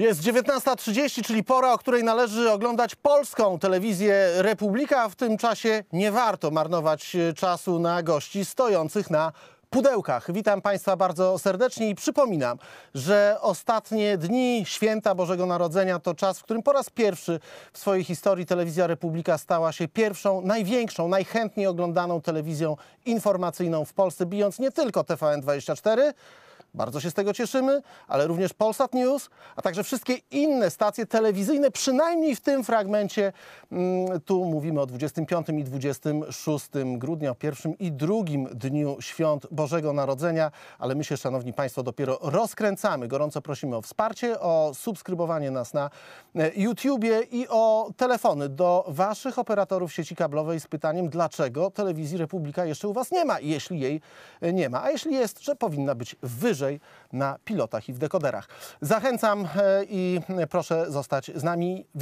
Jest 19.30, czyli pora, o której należy oglądać polską telewizję Republika. W tym czasie nie warto marnować e, czasu na gości stojących na pudełkach. Witam Państwa bardzo serdecznie i przypominam, że ostatnie dni święta Bożego Narodzenia to czas, w którym po raz pierwszy w swojej historii Telewizja Republika stała się pierwszą, największą, najchętniej oglądaną telewizją informacyjną w Polsce, bijąc nie tylko TVN24, bardzo się z tego cieszymy, ale również Polsat News, a także wszystkie inne stacje telewizyjne, przynajmniej w tym fragmencie. Mm, tu mówimy o 25 i 26 grudnia, o pierwszym i drugim dniu świąt Bożego Narodzenia, ale my się, Szanowni Państwo, dopiero rozkręcamy. Gorąco prosimy o wsparcie, o subskrybowanie nas na e, YouTubie i o telefony do Waszych operatorów sieci kablowej z pytaniem, dlaczego telewizji Republika jeszcze u Was nie ma, jeśli jej e, nie ma, a jeśli jest, że powinna być wyżej wyżej na pilotach i w dekoderach. Zachęcam e, i proszę zostać z nami. Witam.